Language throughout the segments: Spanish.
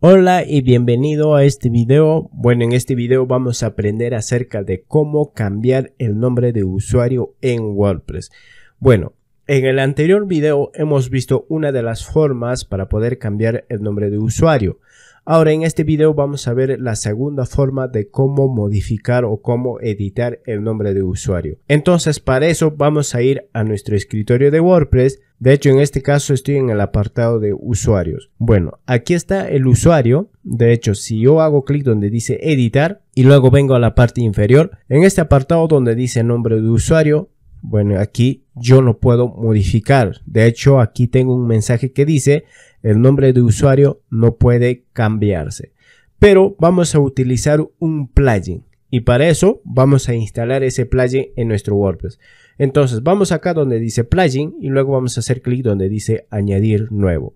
Hola y bienvenido a este video. Bueno, en este video vamos a aprender acerca de cómo cambiar el nombre de usuario en WordPress. Bueno, en el anterior video hemos visto una de las formas para poder cambiar el nombre de usuario. Ahora en este video vamos a ver la segunda forma de cómo modificar o cómo editar el nombre de usuario. Entonces para eso vamos a ir a nuestro escritorio de WordPress de hecho, en este caso estoy en el apartado de usuarios. Bueno, aquí está el usuario. De hecho, si yo hago clic donde dice editar y luego vengo a la parte inferior, en este apartado donde dice nombre de usuario, bueno, aquí yo no puedo modificar. De hecho, aquí tengo un mensaje que dice el nombre de usuario no puede cambiarse. Pero vamos a utilizar un plugin. Y para eso vamos a instalar ese plugin en nuestro WordPress. Entonces vamos acá donde dice plugin y luego vamos a hacer clic donde dice añadir nuevo.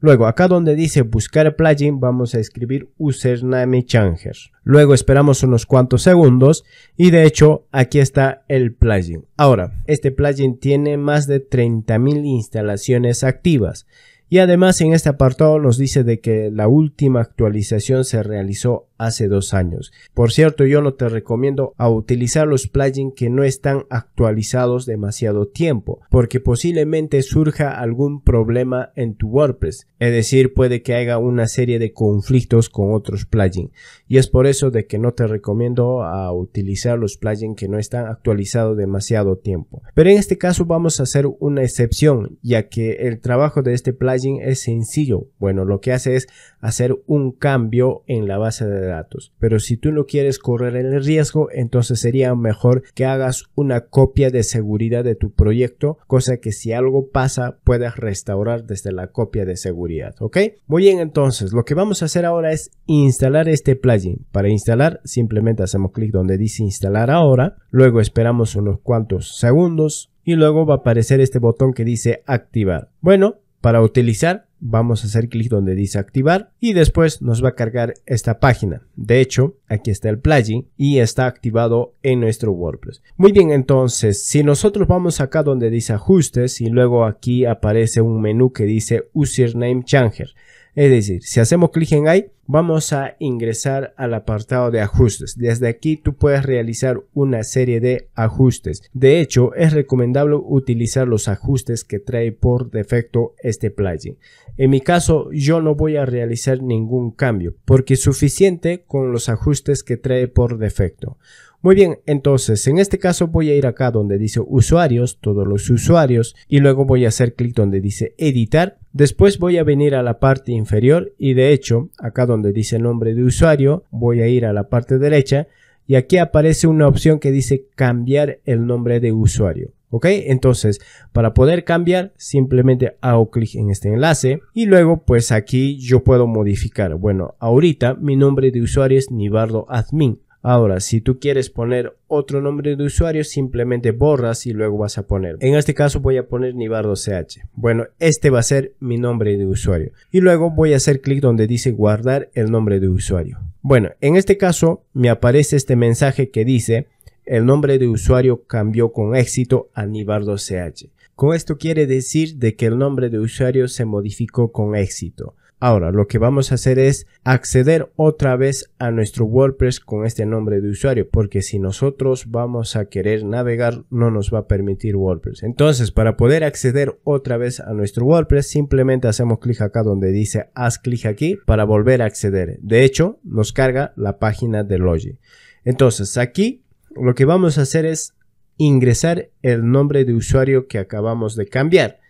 Luego acá donde dice buscar plugin vamos a escribir username changer. Luego esperamos unos cuantos segundos y de hecho aquí está el plugin. Ahora, este plugin tiene más de 30.000 instalaciones activas y además en este apartado nos dice de que la última actualización se realizó hace dos años. Por cierto, yo no te recomiendo a utilizar los plugins que no están actualizados demasiado tiempo, porque posiblemente surja algún problema en tu WordPress. Es decir, puede que haya una serie de conflictos con otros plugins. Y es por eso de que no te recomiendo a utilizar los plugins que no están actualizados demasiado tiempo. Pero en este caso vamos a hacer una excepción, ya que el trabajo de este plugin es sencillo. Bueno, lo que hace es hacer un cambio en la base de datos. Pero si tú no quieres correr el riesgo, entonces sería mejor que hagas una copia de seguridad de tu proyecto, cosa que si algo pasa puedes restaurar desde la copia de seguridad. ¿Ok? Muy bien, entonces lo que vamos a hacer ahora es instalar este plugin. Para instalar simplemente hacemos clic donde dice instalar ahora, luego esperamos unos cuantos segundos y luego va a aparecer este botón que dice activar. Bueno, para utilizar vamos a hacer clic donde dice activar y después nos va a cargar esta página. De hecho, aquí está el plugin y está activado en nuestro WordPress. Muy bien, entonces, si nosotros vamos acá donde dice ajustes y luego aquí aparece un menú que dice username changer. Es decir, si hacemos clic en ahí, Vamos a ingresar al apartado de ajustes. Desde aquí tú puedes realizar una serie de ajustes. De hecho, es recomendable utilizar los ajustes que trae por defecto este plugin. En mi caso, yo no voy a realizar ningún cambio porque es suficiente con los ajustes que trae por defecto. Muy bien, entonces en este caso voy a ir acá donde dice usuarios, todos los usuarios, y luego voy a hacer clic donde dice editar. Después voy a venir a la parte inferior y de hecho acá donde dice nombre de usuario voy a ir a la parte derecha y aquí aparece una opción que dice cambiar el nombre de usuario. ¿Ok? Entonces, para poder cambiar, simplemente hago clic en este enlace y luego, pues aquí yo puedo modificar. Bueno, ahorita mi nombre de usuario es Nibardo Admin. Ahora, si tú quieres poner otro nombre de usuario, simplemente borras y luego vas a poner. En este caso voy a poner Ch. Bueno, este va a ser mi nombre de usuario. Y luego voy a hacer clic donde dice guardar el nombre de usuario. Bueno, en este caso me aparece este mensaje que dice el nombre de usuario cambió con éxito a Ch. Con esto quiere decir de que el nombre de usuario se modificó con éxito. Ahora lo que vamos a hacer es acceder otra vez a nuestro WordPress con este nombre de usuario porque si nosotros vamos a querer navegar no nos va a permitir WordPress. Entonces para poder acceder otra vez a nuestro WordPress simplemente hacemos clic acá donde dice haz clic aquí para volver a acceder. De hecho nos carga la página de Logi. Entonces aquí lo que vamos a hacer es ingresar el nombre de usuario que acabamos de cambiar.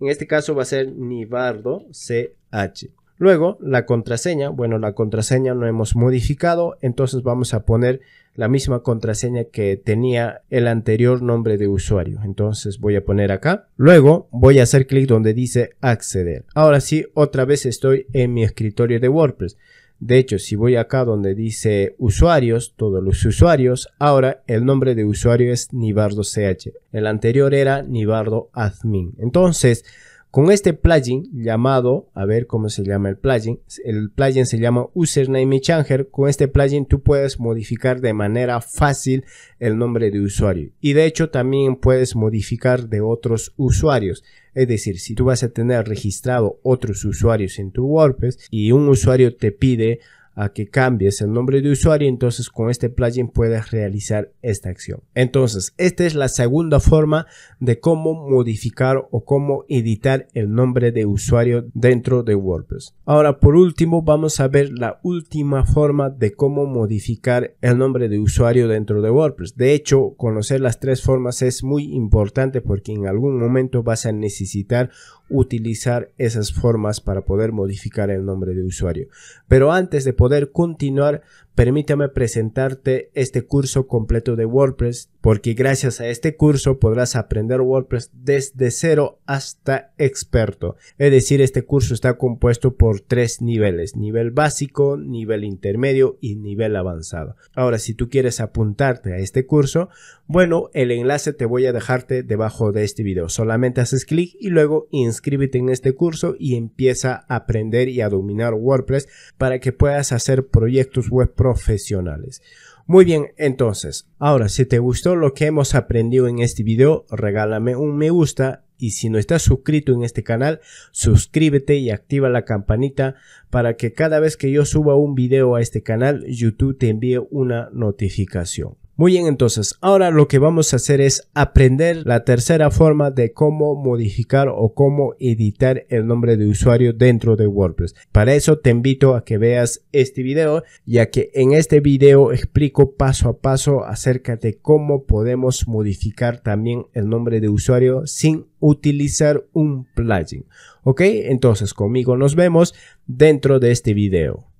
En este caso va a ser Nibardo CH. Luego, la contraseña, bueno, la contraseña no hemos modificado, entonces vamos a poner la misma contraseña que tenía el anterior nombre de usuario. Entonces voy a poner acá. Luego voy a hacer clic donde dice acceder. Ahora sí, otra vez estoy en mi escritorio de WordPress. De hecho, si voy acá donde dice usuarios, todos los usuarios, ahora el nombre de usuario es nibardo ch El anterior era nibardo admin. Entonces, con este plugin llamado, a ver cómo se llama el plugin, el plugin se llama Username Changer. Con este plugin tú puedes modificar de manera fácil el nombre de usuario y de hecho también puedes modificar de otros usuarios. Es decir, si tú vas a tener registrado otros usuarios en tu WordPress y un usuario te pide a que cambies el nombre de usuario, entonces con este plugin puedes realizar esta acción. Entonces, esta es la segunda forma de cómo modificar o cómo editar el nombre de usuario dentro de WordPress. Ahora, por último, vamos a ver la última forma de cómo modificar el nombre de usuario dentro de WordPress. De hecho, conocer las tres formas es muy importante porque en algún momento vas a necesitar utilizar esas formas para poder modificar el nombre de usuario. Pero antes de poder continuar, permítame presentarte este curso completo de WordPress, porque gracias a este curso podrás aprender WordPress desde cero hasta experto. Es decir, este curso está compuesto por tres niveles, nivel básico, nivel intermedio y nivel avanzado. Ahora, si tú quieres apuntarte a este curso, bueno, el enlace te voy a dejarte debajo de este video. Solamente haces clic y luego inscríbete en este curso y empieza a aprender y a dominar WordPress para que puedas hacer proyectos web profesionales. Muy bien, entonces, ahora si te gustó lo que hemos aprendido en este video, regálame un me gusta y si no estás suscrito en este canal, suscríbete y activa la campanita para que cada vez que yo suba un video a este canal, YouTube te envíe una notificación. Muy bien, entonces, ahora lo que vamos a hacer es aprender la tercera forma de cómo modificar o cómo editar el nombre de usuario dentro de WordPress. Para eso te invito a que veas este video, ya que en este video explico paso a paso acerca de cómo podemos modificar también el nombre de usuario sin utilizar un plugin. Ok, entonces conmigo nos vemos dentro de este video.